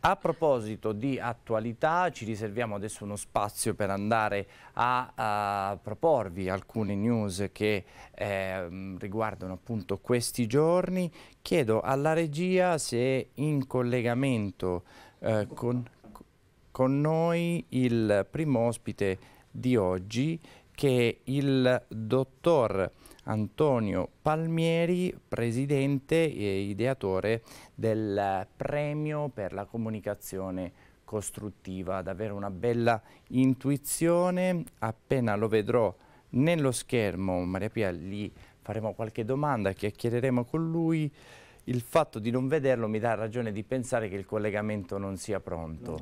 A proposito di attualità, ci riserviamo adesso uno spazio per andare a, a proporvi alcune news che eh, riguardano appunto questi giorni. Chiedo alla regia se è in collegamento eh, con, con noi il primo ospite di oggi che è il dottor Antonio Palmieri, presidente e ideatore del premio per la comunicazione costruttiva. Davvero una bella intuizione, appena lo vedrò nello schermo, Maria Pia, gli faremo qualche domanda, chiacchiereremo con lui il fatto di non vederlo mi dà ragione di pensare che il collegamento non sia pronto.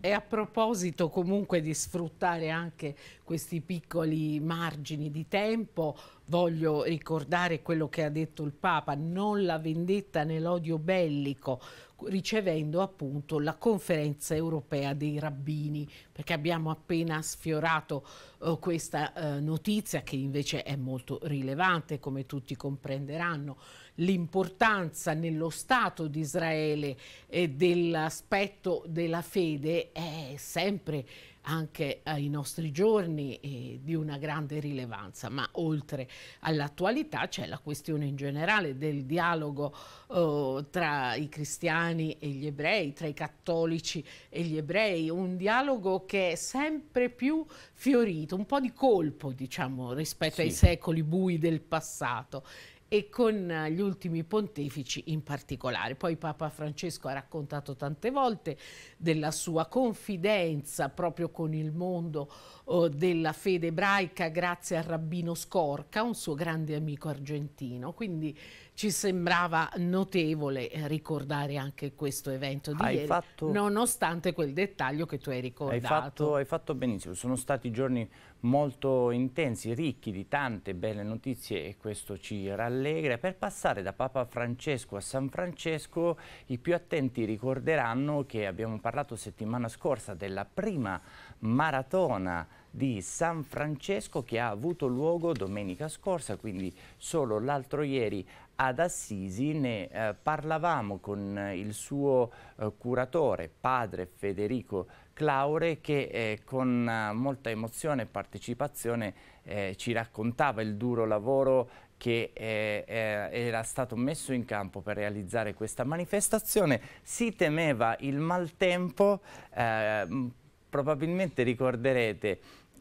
E a proposito comunque di sfruttare anche questi piccoli margini di tempo, voglio ricordare quello che ha detto il Papa, non la vendetta nell'odio bellico, ricevendo appunto la conferenza europea dei rabbini, perché abbiamo appena sfiorato eh, questa eh, notizia che invece è molto rilevante, come tutti comprenderanno l'importanza nello Stato di Israele eh, dell'aspetto della fede è sempre anche ai nostri giorni eh, di una grande rilevanza, ma oltre all'attualità c'è la questione in generale del dialogo eh, tra i cristiani e gli ebrei, tra i cattolici e gli ebrei, un dialogo che è sempre più fiorito, un po' di colpo diciamo rispetto sì. ai secoli bui del passato e con eh, gli ultimi pontefici in particolare. Poi Papa Francesco ha raccontato tante volte della sua confidenza proprio con il mondo oh, della fede ebraica grazie al Rabbino Scorca, un suo grande amico argentino. Quindi ci sembrava notevole eh, ricordare anche questo evento di hai ieri, fatto... nonostante quel dettaglio che tu hai ricordato. Hai fatto, hai fatto benissimo, sono stati giorni molto intensi, ricchi di tante belle notizie e questo ci rallegra. Per passare da Papa Francesco a San Francesco, i più attenti ricorderanno che abbiamo parlato settimana scorsa della prima maratona di San Francesco che ha avuto luogo domenica scorsa, quindi solo l'altro ieri ad Assisi ne eh, parlavamo con eh, il suo eh, curatore, padre Federico Claure, che eh, con eh, molta emozione e partecipazione eh, ci raccontava il duro lavoro che eh, era stato messo in campo per realizzare questa manifestazione. Si temeva il maltempo, eh, probabilmente ricorderete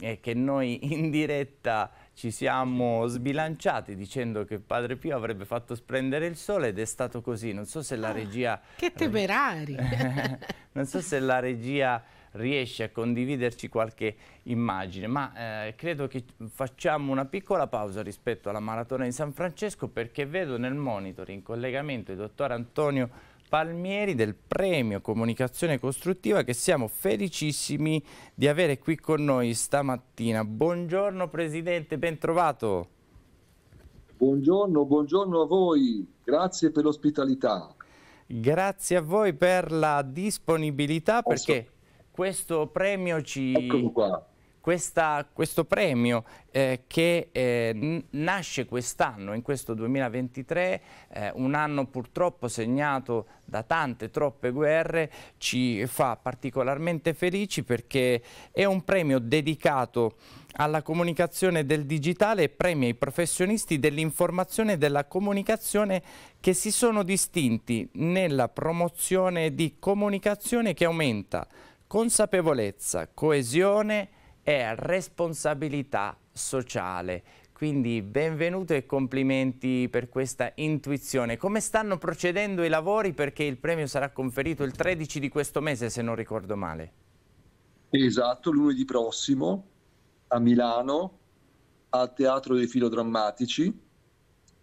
è che noi in diretta ci siamo sbilanciati dicendo che Padre Pio avrebbe fatto splendere il sole ed è stato così. Non so se la ah, regia... Ah, che temerari! non so se la regia riesce a condividerci qualche immagine, ma eh, credo che facciamo una piccola pausa rispetto alla maratona di San Francesco perché vedo nel monitor in collegamento il dottor Antonio Palmieri del premio Comunicazione Costruttiva che siamo felicissimi di avere qui con noi stamattina. Buongiorno Presidente, bentrovato. Buongiorno, buongiorno a voi, grazie per l'ospitalità. Grazie a voi per la disponibilità Posso? perché questo premio ci, questa, questo premio eh, che eh, nasce quest'anno, in questo 2023, eh, un anno purtroppo segnato da tante, troppe guerre, ci fa particolarmente felici perché è un premio dedicato alla comunicazione del digitale e premia i professionisti dell'informazione e della comunicazione che si sono distinti nella promozione di comunicazione che aumenta consapevolezza, coesione è responsabilità sociale. Quindi benvenuto e complimenti per questa intuizione. Come stanno procedendo i lavori? Perché il premio sarà conferito il 13 di questo mese, se non ricordo male. Esatto, lunedì prossimo a Milano, al Teatro dei Filodrammatici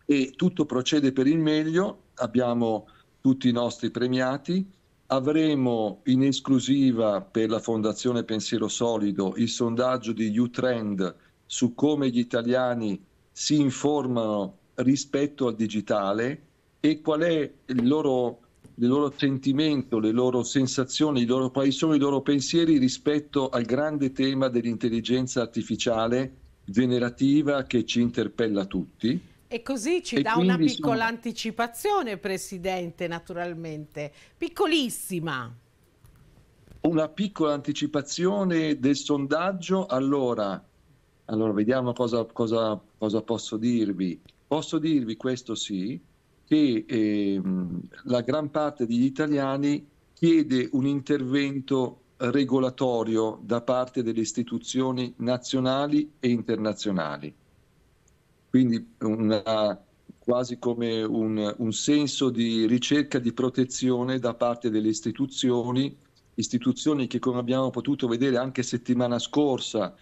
e tutto procede per il meglio. Abbiamo tutti i nostri premiati, Avremo in esclusiva per la Fondazione Pensiero Solido il sondaggio di U-Trend su come gli italiani si informano rispetto al digitale e qual è il loro, il loro sentimento, le loro sensazioni, loro, quali sono i loro pensieri rispetto al grande tema dell'intelligenza artificiale generativa che ci interpella tutti e così ci e dà una piccola sono... anticipazione, Presidente, naturalmente, piccolissima. Una piccola anticipazione del sondaggio. Allora, allora vediamo cosa, cosa, cosa posso dirvi. Posso dirvi questo sì, che ehm, la gran parte degli italiani chiede un intervento regolatorio da parte delle istituzioni nazionali e internazionali quindi una, quasi come un, un, senso di ricerca di protezione da parte delle istituzioni, istituzioni che come abbiamo potuto vedere anche settimana scorsa,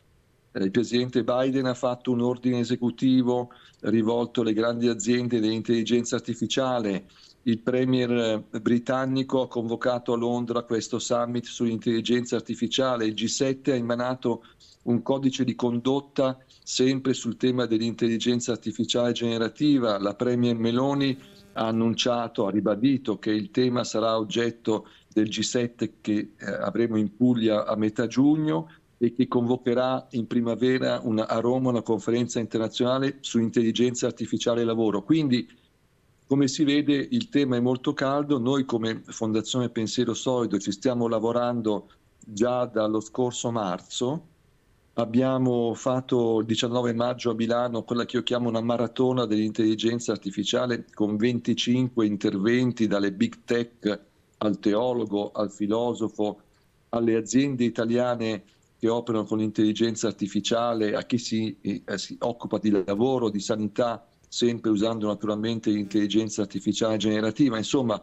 eh, il Presidente Biden ha fatto un ordine esecutivo rivolto alle grandi aziende dell'intelligenza artificiale, il Premier eh, britannico ha convocato a Londra questo summit sull'intelligenza artificiale, il G7 ha emanato un codice di condotta sempre sul tema dell'intelligenza artificiale generativa. La Premier Meloni ha annunciato, ha ribadito che il tema sarà oggetto del G7 che eh, avremo in Puglia a metà giugno e che convocherà in primavera una, a Roma una conferenza internazionale su intelligenza artificiale e lavoro. Quindi, come si vede, il tema è molto caldo. Noi come Fondazione Pensiero Solido ci stiamo lavorando già dallo scorso marzo abbiamo fatto il 19 maggio a Milano quella che io chiamo una maratona dell'intelligenza artificiale con 25 interventi dalle big tech al teologo, al filosofo, alle aziende italiane che operano con l'intelligenza artificiale, a chi si, eh, si occupa di lavoro, di sanità, sempre usando naturalmente l'intelligenza artificiale generativa. Insomma,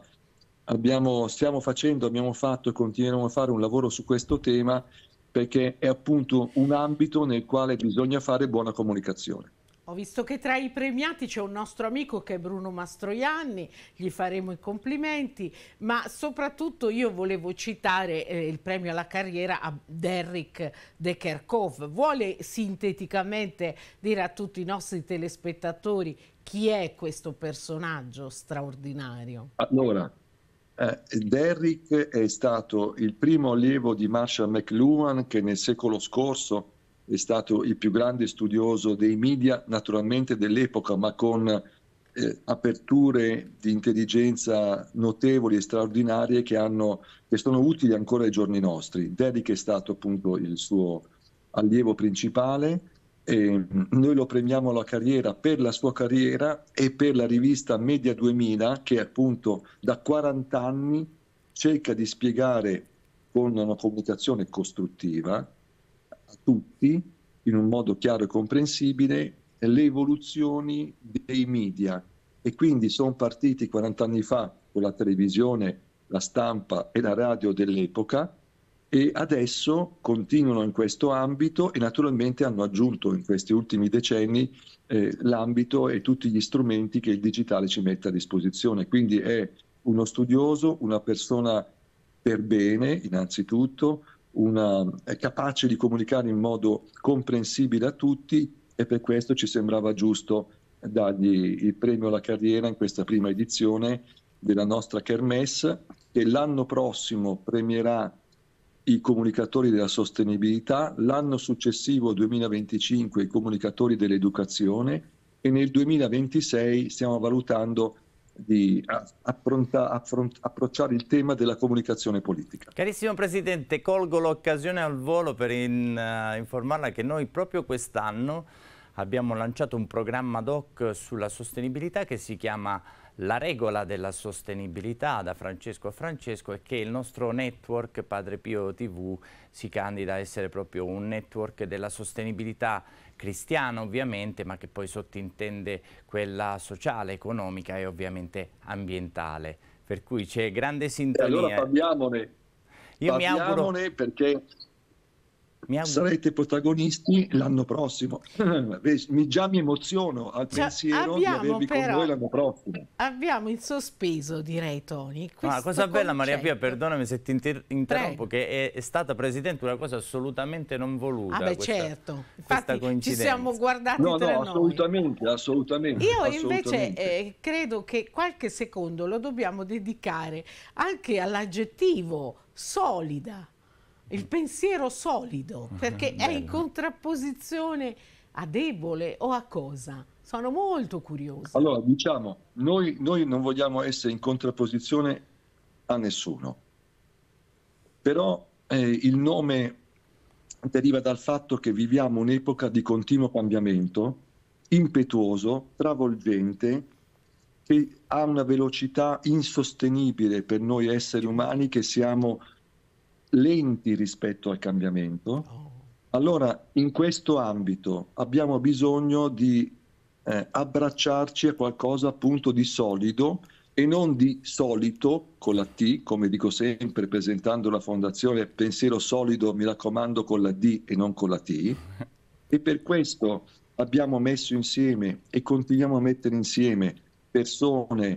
abbiamo, stiamo facendo, abbiamo fatto e continueremo a fare un lavoro su questo tema perché è appunto un ambito nel quale bisogna fare buona comunicazione. Ho visto che tra i premiati c'è un nostro amico che è Bruno Mastroianni, gli faremo i complimenti, ma soprattutto io volevo citare eh, il premio alla carriera a Derrick De Kerkhoff. Vuole sinteticamente dire a tutti i nostri telespettatori chi è questo personaggio straordinario? Allora, eh, Derrick è stato il primo allievo di Marshall McLuhan che nel secolo scorso è stato il più grande studioso dei media, naturalmente dell'epoca, ma con eh, aperture di intelligenza notevoli e straordinarie che, hanno, che, sono utili ancora ai giorni nostri. Derrick è stato appunto il suo allievo principale eh, noi lo premiamo alla carriera per la sua carriera e per la rivista Media 2000 che appunto da 40 anni cerca di spiegare con una comunicazione costruttiva a tutti in un modo chiaro e comprensibile le evoluzioni dei media e quindi sono partiti 40 anni fa con la televisione, la stampa e la radio dell'epoca e adesso continuano in questo ambito e naturalmente hanno aggiunto in questi ultimi decenni eh, l'ambito e tutti gli strumenti che il digitale ci mette a disposizione. Quindi è uno studioso, una persona per bene innanzitutto, una, è capace di comunicare in modo comprensibile a tutti e per questo ci sembrava giusto dargli il premio alla carriera in questa prima edizione della nostra Kermesse che l'anno prossimo premierà i comunicatori della sostenibilità, l'anno successivo 2025 i comunicatori dell'educazione e nel 2026 stiamo valutando di appronta, affront, approcciare il tema della comunicazione politica. Carissimo Presidente, colgo l'occasione al volo per in, uh, informarla che noi proprio quest'anno abbiamo lanciato un programma doc sulla sostenibilità che si chiama la regola della sostenibilità da Francesco a Francesco è che il nostro network Padre Pio TV si candida a essere proprio un network della sostenibilità cristiana ovviamente, ma che poi sottintende quella sociale, economica e ovviamente ambientale. Per cui c'è grande sintonia. E allora parliamone, Io parliamone mi auguro... perché auguro... sarete protagonisti l'anno prossimo. mi, già mi emoziono al cioè, pensiero di avervi però, con voi l'anno prossimo. Abbiamo in sospeso, direi, Tony. Ma ah, cosa bella, Maria Pia, perdonami se ti inter interrompo, Prego. che è, è, stata presidente una cosa assolutamente non voluta. Ah, beh, questa, certo. Infatti, ci siamo guardati no, no, assolutamente, assolutamente, Io assolutamente. invece eh, credo che qualche secondo lo dobbiamo dedicare anche all'aggettivo solida il pensiero solido, perché è in contrapposizione a debole o a cosa? Sono molto curioso. Allora, diciamo, noi, noi non vogliamo essere in contrapposizione a nessuno, però eh, il nome deriva dal fatto che viviamo un'epoca di continuo cambiamento, impetuoso, travolgente, che ha una velocità insostenibile per noi esseri umani che siamo lenti rispetto al cambiamento. Oh. Allora, in questo ambito abbiamo bisogno di eh, abbracciarci a qualcosa appunto di solido e non di solito con la T, come dico sempre presentando la fondazione Pensiero Solido, mi raccomando con la D e non con la T. E per questo abbiamo messo insieme e continuiamo a mettere insieme persone,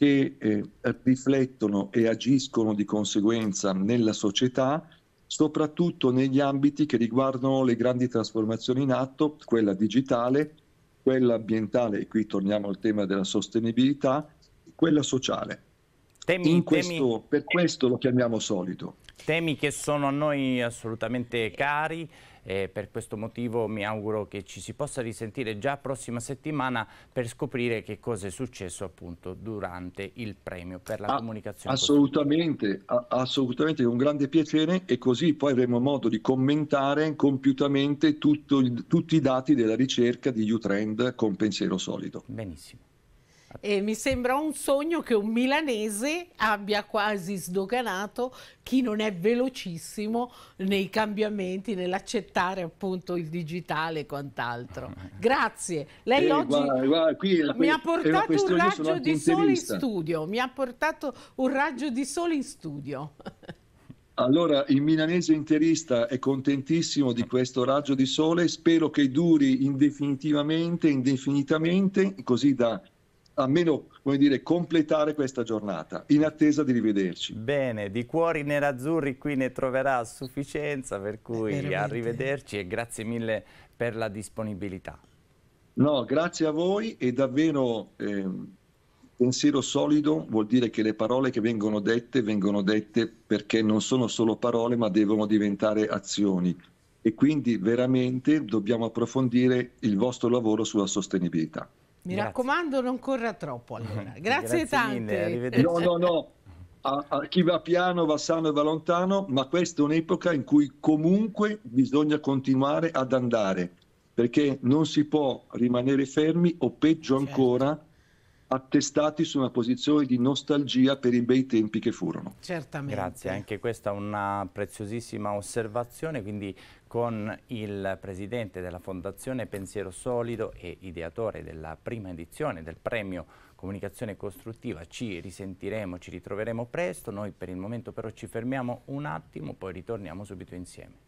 che eh, riflettono e agiscono di conseguenza nella società, soprattutto negli ambiti che riguardano le grandi trasformazioni in atto, quella digitale, quella ambientale, e qui torniamo al tema della sostenibilità, quella sociale. Temi, questo, temi, per questo lo chiamiamo solido. Temi che sono a noi assolutamente cari e per questo motivo mi auguro che ci si possa risentire già prossima settimana per scoprire che cosa è successo appunto durante il premio per la ah, comunicazione. Assolutamente, assolutamente, un grande piacere e così poi avremo modo di commentare compiutamente tutto, tutti i dati della ricerca di Utrend con pensiero solido. Benissimo. E mi sembra un sogno che un milanese abbia quasi sdoganato chi non è velocissimo nei cambiamenti, nell'accettare appunto il digitale e quant'altro. Eh. Grazie. Lei eh, oggi guarda, guarda, la, mi ha portato un raggio di sole in studio. Mi ha portato un raggio di sole in studio. Allora, il milanese interista è contentissimo di questo raggio di sole, spero che duri indefinitivamente, indefinitamente, così da almeno come dire, completare questa giornata, in attesa di rivederci. Bene, di cuori nerazzurri qui ne troverà a sufficienza, per eh, cui arrivederci e grazie mille per la disponibilità. No, grazie a voi e davvero eh, pensiero solido vuol dire che le parole che vengono dette vengono dette perché non sono solo parole ma devono diventare azioni e quindi veramente dobbiamo approfondire il vostro lavoro sulla sostenibilità. Mi Grazie. raccomando, non corra troppo allora. Grazie, Grazie tante. Mille, no, no, no. A, a chi va piano va sano e va lontano, ma questa è un'epoca in cui comunque bisogna continuare ad andare, perché non si può rimanere fermi o peggio certo. ancora attestati su una posizione di nostalgia per i bei tempi che furono. Certamente. Grazie, anche questa è una preziosissima osservazione, quindi con il presidente della Fondazione Pensiero Solido e ideatore della prima edizione del premio Comunicazione Costruttiva. Ci risentiremo, ci ritroveremo presto, noi per il momento però ci fermiamo un attimo, poi ritorniamo subito insieme.